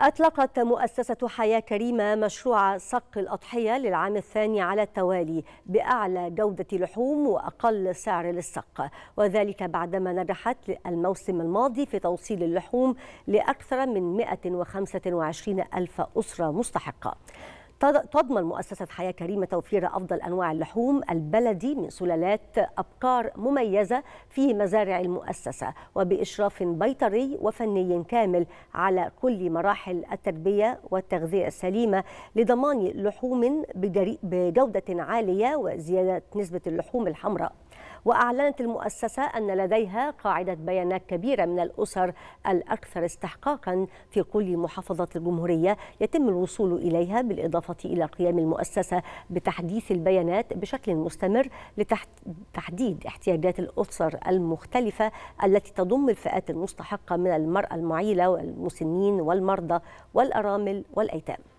أطلقت مؤسسة حياة كريمة مشروع سق الأضحية للعام الثاني على التوالي بأعلى جودة لحوم وأقل سعر للسق وذلك بعدما نجحت الموسم الماضي في توصيل اللحوم لأكثر من 125 ألف أسرة مستحقة تضمن مؤسسة حياة كريمة توفير أفضل أنواع اللحوم البلدي من سلالات أبقار مميزة في مزارع المؤسسة وبإشراف بيطري وفني كامل على كل مراحل التربية والتغذية السليمة لضمان لحوم بجودة عالية وزيادة نسبة اللحوم الحمراء وأعلنت المؤسسة أن لديها قاعدة بيانات كبيرة من الأسر الأكثر استحقاقا في كل محافظة الجمهورية يتم الوصول إليها بالإضافة إلى قيام المؤسسة بتحديث البيانات بشكل مستمر لتحديد احتياجات الأسر المختلفة التي تضم الفئات المستحقة من المرأة المعيلة والمسنين والمرضى والأرامل والأيتام